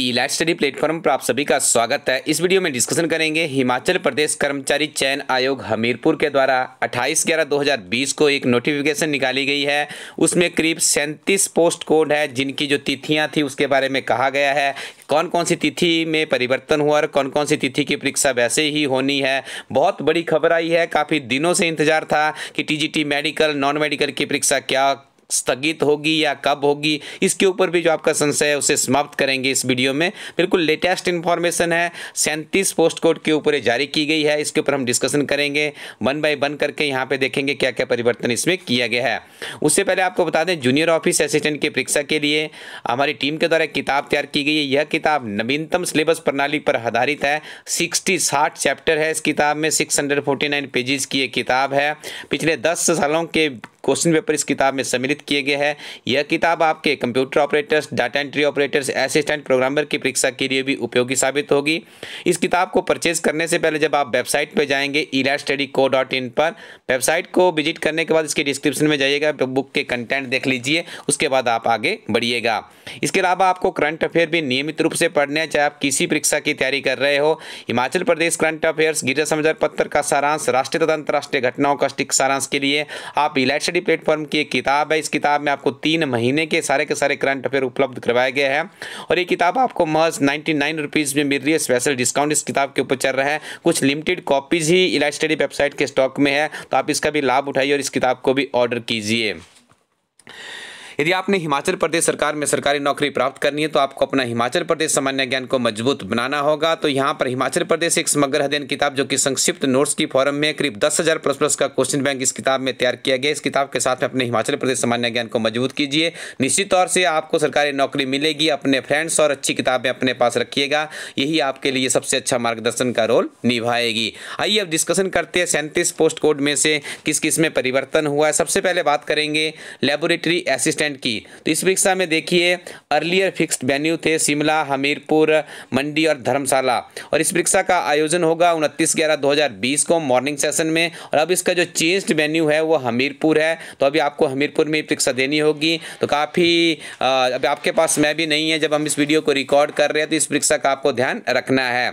ई light study platform पर आप सभी का स्वागत है इस वीडियो में डिस्कशन करेंगे हिमाचल प्रदेश कर्मचारी चयन आयोग हमीरपुर के द्वारा 28 ग्यारह 2020 को एक नोटिफिकेशन निकाली गई है उसमें करीब सैंतीस पोस्ट कोड है जिनकी जो तिथियां थी उसके बारे में कहा गया है कौन कौन सी तिथि में परिवर्तन हुआ और कौन कौन सी तिथि की परीक्षा वैसे ही होनी है बहुत बड़ी खबर आई है काफ़ी दिनों से इंतजार था कि टी मेडिकल नॉन मेडिकल की परीक्षा क्या स्थगित होगी या कब होगी इसके ऊपर भी जो आपका संशय है उसे समाप्त करेंगे इस वीडियो में बिल्कुल लेटेस्ट इन्फॉर्मेशन है सैंतीस पोस्ट कोड के ऊपर जारी की गई है इसके ऊपर हम डिस्कशन करेंगे वन बाई वन करके यहाँ पे देखेंगे क्या क्या परिवर्तन इसमें किया गया है उससे पहले आपको बता दें जूनियर ऑफिस असिस्टेंट की परीक्षा के लिए हमारी टीम के द्वारा किताब तैयार की गई है यह किताब नवीनतम सिलेबस प्रणाली पर आधारित है सिक्सटी साठ चैप्टर है इस किताब में six hundred forty nine pages की एक किताब है पिछले दस सालों के क्वेश्चन पेपर इस किताब में सम्मिलित किए गए हैं यह किताब आपके computer operators data entry operators assistant programmer की परीक्षा के लिए भी उपयोगी साबित होगी इस किताब को परचेज करने से पहले जब आप वेबसाइट पर जाएंगे ईरा पर वेबसाइट को विजिट करने के बाद इसके डिस्क्रिप्शन में जाइएगा बुक के कंटेंट देख लीजिए उसके बाद आप आगे बढ़िएगा इसके अलावा आपको करंट अफेयर भी नियमित रूप से पढ़ने हैं चाहे आप किसी परीक्षा की तैयारी कर रहे हो हिमाचल प्रदेश करंट अफेयर्स गिरजा समाचार पत्र का सारांश राष्ट्रीय तथा अंतर्राष्ट्रीय घटनाओं का स्टिक सारांश के लिए आप इलाइट स्टडी प्लेटफॉर्म की एक किताब है इस किताब में आपको तीन महीने के सारे के सारे करंट अफेयर उपलब्ध करवाए गए हैं और ये किताब आपको महज नाइन्टी नाइन रुपीज़ में मिल रही है स्पेशल डिस्काउंट इस किताब के ऊपर चल रहा है कुछ लिमिटेड कॉपीज़ ही इला स्टडी वेबसाइट के स्टॉक में है तो आप इसका भी लाभ उठाइए और इस किताब को भी ऑर्डर कीजिए यदि आपने हिमाचल प्रदेश सरकार में सरकारी नौकरी प्राप्त करनी है तो आपको अपना हिमाचल प्रदेश सामान्य ज्ञान को मजबूत बनाना होगा तो यहाँ पर हिमाचल प्रदेश एक समग्र अध्ययन किताब जो कि संक्षिप्त नोट्स की फॉरम में करीब दस हज़ार प्लस प्लस का क्वेश्चन बैंक इस किताब में तैयार किया गया इस किताब के साथ में अपने हिमाचल प्रदेश सामान्य ज्ञान को मजबूत कीजिए निश्चित तौर से आपको सरकारी नौकरी मिलेगी अपने फ्रेंड्स और अच्छी किताबें अपने पास रखिएगा यही आपके लिए सबसे अच्छा मार्गदर्शन का रोल निभाएगी आइए अब डिस्कशन करते हैं सैंतीस पोस्ट कोड में से किस किस में परिवर्तन हुआ है सबसे पहले बात करेंगे लेबोरेटरी असिस्टेंट एक्सटेंड की तो इस परीक्षा में देखिए अर्लियर फिक्स्ड वेन्यू थे शिमला हमीरपुर मंडी और धर्मशाला और इस परीक्षा का आयोजन होगा उनतीस ग्यारह दो को मॉर्निंग सेशन में और अब इसका जो चेंज्ड वेन्यू है वो हमीरपुर है तो अभी आपको हमीरपुर में परीक्षा देनी होगी तो काफ़ी अभी आपके पास मैं भी नहीं है जब हम इस वीडियो को रिकॉर्ड कर रहे हैं तो इस परीक्षा का आपको ध्यान रखना है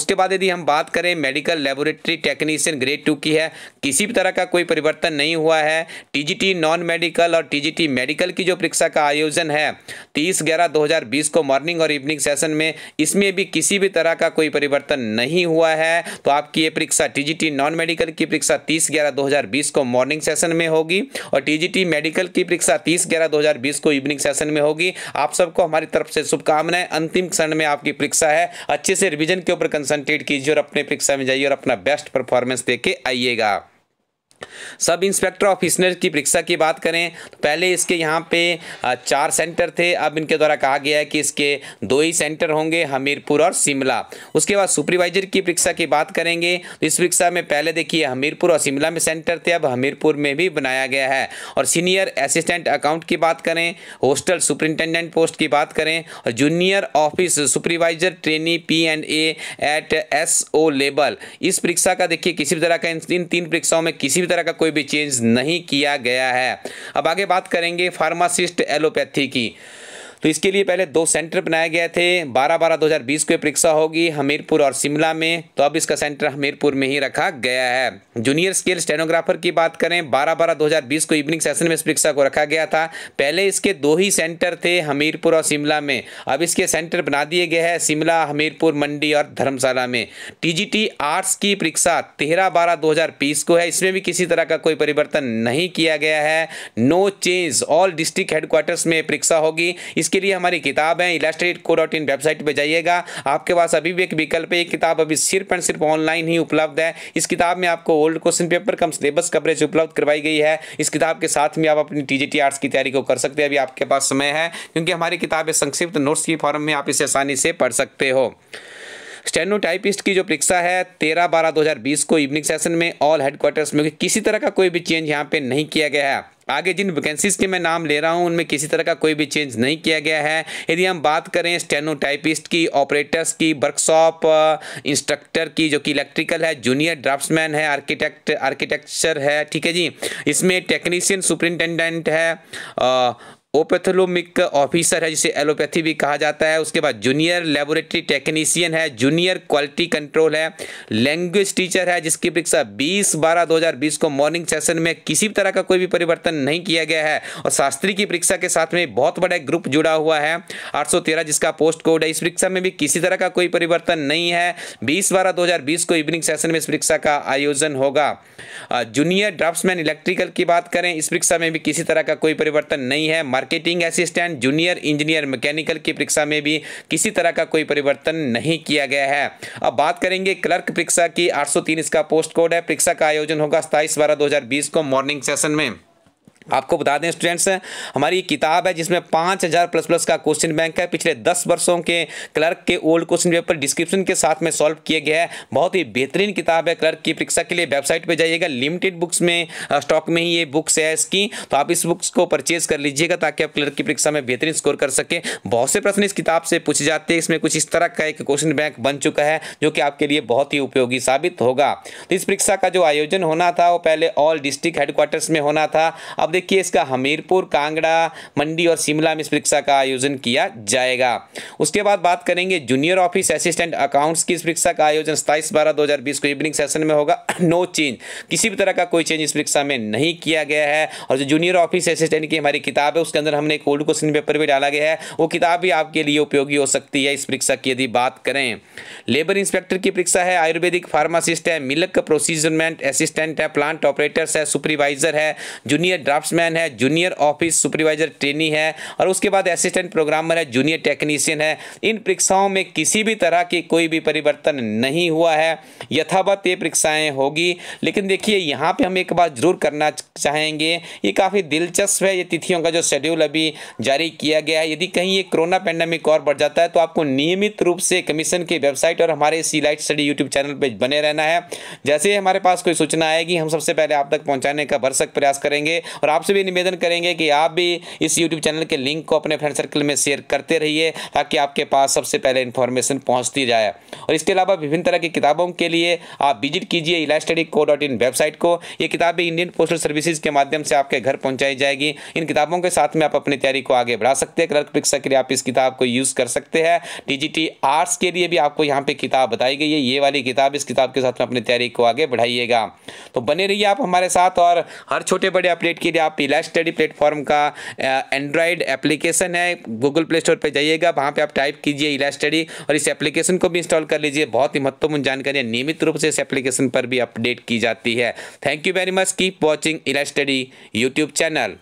उसके बाद यदि हम बात करें medical laboratory technician grade two की है किसी भी तरह का कोई परिवर्तन नहीं हुआ है टीजीटी नॉन मेडिकल और टीजीटी मेडिकल कल की जो परीक्षा का आयोजन है तीस ग्यारह दो को मॉर्निंग और इवनिंग सेशन में इसमें भी किसी भी तरह का कोई परिवर्तन नहीं हुआ है तो आपकी ये परीक्षा टीजीटी नॉन मेडिकल की परीक्षा तीस ग्यारह दो को मॉर्निंग सेशन में होगी और टीजीटी मेडिकल की परीक्षा तीस ग्यारह दो को इवनिंग सेशन में होगी आप सबको हमारी तरफ से शुभकामनाएं अंतिम क्षण में आपकी परीक्षा है अच्छे से रिविजन के ऊपर कंसंट्रेट कीजिए और अपने परीक्षा में जाइए और अपना बेस्ट परफॉर्मेंस देके आइएगा सब इंस्पेक्टर ऑफिसनर की परीक्षा की बात करें तो पहले इसके यहाँ पे चार सेंटर थे अब इनके द्वारा कहा गया है कि इसके दो ही सेंटर होंगे हमीरपुर और शिमला उसके बाद सुपरवाइजर की परीक्षा की बात करेंगे तो इस परीक्षा में पहले देखिए हमीरपुर और शिमला में सेंटर थे अब हमीरपुर में भी बनाया गया है और सीनियर असिस्टेंट अकाउंट की बात करें होस्टल सुपरिंटेंडेंट पोस्ट की बात करें और junior office supervisor trainee P and A at S O level इस परीक्षा का देखिए किसी भी तरह का इन तीन परीक्षाओं में किसी भी तरह तरह का कोई भी चेंज नहीं किया गया है अब आगे बात करेंगे फार्मासिस्ट एलोपैथी की तो इसके लिए पहले दो सेंटर बनाए गए थे बारह बारह दो हज़ार बीस को परीक्षा होगी हमीरपुर और शिमला में तो अब इसका सेंटर हमीरपुर में ही रखा गया है जूनियर स्केल स्टेनोग्राफर की बात करें बारह बारह दो हज़ार बीस को इवनिंग सेशन में इस परीक्षा को रखा गया था पहले इसके दो ही सेंटर थे हमीरपुर और शिमला में अब इसके सेंटर बना दिए गए हैं शिमला हमीरपुर मंडी और धर्मशाला में टीजीटी आर्ट्स की परीक्षा तेरह बारह दो हज़ार बीस को है इसमें भी किसी तरह का कोई परिवर्तन नहीं किया गया है no change all district headquarters में परीक्षा होगी इस इसके लिए हमारी किताब है illustrate co dot in website पर जाइएगा आपके पास अभी भी एक विकल्प है ये किताब अभी सिर्फ एंड सिर्फ ऑनलाइन ही उपलब्ध है इस किताब में आपको old question paper cum syllabus coverage उपलब्ध करवाई गई है इस किताब के साथ में आप अपनी टी आर्ट्स की तैयारी को कर सकते हैं अभी आपके पास समय है क्योंकि हमारी किताबें संक्षिप्त नोट्स की फॉर्म में आप इसे आसानी से पढ़ सकते हो स्टेनो टाइपिस्ट की जो परीक्षा है तेरह बारह 2020 को इवनिंग सेशन में ऑल हेडक्वार्टर्स में किसी तरह का कोई भी चेंज यहाँ पे नहीं किया गया है आगे जिन वैकेंसीज के मैं नाम ले रहा हूँ उनमें किसी तरह का कोई भी चेंज नहीं किया गया है यदि हम बात करें स्टेनोटाइपिस्ट की ऑपरेटर्स की वर्कशॉप इंस्ट्रक्टर की जो कि इलेक्ट्रिकल है जूनियर ड्राफ्ट्समैन है आर्किटेक्ट आर्किटेक्चर है ठीक है जी इसमें टेक्नीशियन सुपरिटेंडेंट है ओपेथोलोमिक ऑफिसर है जिसे एलोपैथी भी कहा जाता है उसके बाद जूनियर लेबोरेटरी टेक्नीशियन है जूनियर क्वालिटी कंट्रोल है लैंग्वेज टीचर है जिसकी परीक्षा 20 बारह 2020 को मॉर्निंग सेशन में किसी भी तरह का कोई भी परिवर्तन नहीं किया गया है और शास्त्री की परीक्षा के साथ में बहुत बड़ा ग्रुप जुड़ा हुआ है आठ जिसका पोस्ट कोड है इस परीक्षा में भी किसी तरह का कोई परिवर्तन नहीं है बीस बारह दो को इवनिंग सेशन में इस परीक्षा का आयोजन होगा जूनियर ड्राफ्ट इलेक्ट्रिकल की बात करें इस परीक्षा में भी किसी तरह का कोई परिवर्तन नहीं है marketing assistant junior engineer mechanical की परीक्षा में भी किसी तरह का कोई परिवर्तन नहीं किया गया है अब बात करेंगे क्लर्क परीक्षा की 803 इसका पोस्ट कोड है परीक्षा का आयोजन होगा सताइस बारह 2020 को मॉर्निंग सेशन में आपको बता दें स्टूडेंट्स हमारी किताब है जिसमें पाँच हज़ार प्लस प्लस का क्वेश्चन बैंक है पिछले दस वर्षों के क्लर्क के ओल्ड क्वेश्चन पेपर डिस्क्रिप्शन के साथ में सॉल्व किया गया है बहुत ही बेहतरीन किताब है क्लर्क की परीक्षा के लिए वेबसाइट पर जाइएगा लिमिटेड बुक्स में स्टॉक में ही ये बुक्स है इसकी तो आप इस बुक्स को परचेज कर लीजिएगा ताकि आप क्लर्क की परीक्षा में बेहतरीन स्कोर कर सकें बहुत से प्रश्न इस किताब से पूछे जाते हैं इसमें कुछ इस तरह का एक क्वेश्चन बैंक बन चुका है जो कि आपके लिए बहुत ही उपयोगी साबित होगा तो इस परीक्षा का जो आयोजन होना था वो पहले ऑल डिस्ट्रिक्ट हेडक्वार्टर्स में होना था अब देखिए इसका हमीरपुर कांगड़ा मंडी और शिमला में इस परीक्षा का आयोजन किया जाएगा उसके बाद बात करेंगे जूनियर ऑफिस असिस्टेंट अकाउंट्स की इस परीक्षा का आयोजन सताईस बारह दो को इवनिंग सेशन में होगा नो चेंज किसी भी तरह का कोई चेंज इस परीक्षा में नहीं किया गया है और जो जूनियर ऑफिस असिस्टेंट की हमारी किताब है उसके अंदर हमने एक ओल्ड क्वेश्चन पेपर भी डाला गया है वो किताब भी आपके लिए उपयोगी हो सकती है इस परीक्षा की यदि बात करें लेबर इंस्पेक्टर की परीक्षा है आयुर्वेदिक फार्मासिस्ट है मिलक प्रोसीजरमेंट असिस्टेंट है प्लांट ऑपरेटर्स है सुपरवाइजर है जूनियर ड्राफ्ट क्राफ्ट्समैन है जूनियर ऑफिस सुपरवाइजर ट्रेनी है और उसके बाद असिस्टेंट प्रोग्रामर है जूनियर टेक्नीशियन है इन परीक्षाओं में किसी भी तरह की कोई भी परिवर्तन नहीं हुआ है यथावत ये परीक्षाएँ होगी लेकिन देखिए यहाँ पर हम एक बात जरूर करना चाहेंगे ये काफ़ी दिलचस्प है ये तिथियों का जो शेड्यूल अभी जारी किया गया है यदि कहीं ये कोरोना पैंडेमिक और बढ़ जाता है तो आपको नियमित रूप से कमीशन की वेबसाइट और हमारे सी लाइट स्टडी यूट्यूब चैनल पर बने रहना है जैसे ही हमारे पास कोई सूचना आएगी हम सबसे पहले आप तक पहुँचाने का भरसक प्रयास करेंगे और आपसे भी निवेदन करेंगे कि आप भी इस यूट्यूब चैनल के लिंक को अपने फ्रेंड सर्कल में शेयर करते रहिए ताकि आपके पास सबसे पहले इन्फॉर्मेशन पहुँचती जाए और इसके अलावा विभिन्न तरह की किताबों के लिए आप विजिट कीजिए इला को डॉट इन वेबसाइट को ये किताबें इंडियन पोस्टल सर्विसेज के माध्यम से आपके घर पहुंचाई जाएगी इन किताबों के साथ में आप अपनी तैयारी को आगे बढ़ा सकते हैं क्लर्क परीक्षा के लिए आप इस किताब को यूज़ कर सकते हैं टी आर्ट्स के लिए भी आपको यहाँ पे किताब बताई गई है ये वाली किताब इस किताब के साथ में अपनी तैयारी को आगे बढ़ाइएगा तो बने रहिए आप हमारे साथ और हर छोटे बड़े अपडेट के लिए आप पिला स्टडी प्लेटफॉर्म का एंड्रॉयड एप्लीकेशन है गूगल प्ले स्टोर पर जाइएगा वहाँ पर आप टाइप कीजिए इला स्टडी और इस एप्लीकेशन को भी इंस्टॉल कर लीजिए बहुत ही महत्वपूर्ण जानकारियाँ नियमित रूप से इस एप्लीकेशन पर भी अपडेट की जाती है thank you very much keep watching इला स्टडी यूट्यूब चैनल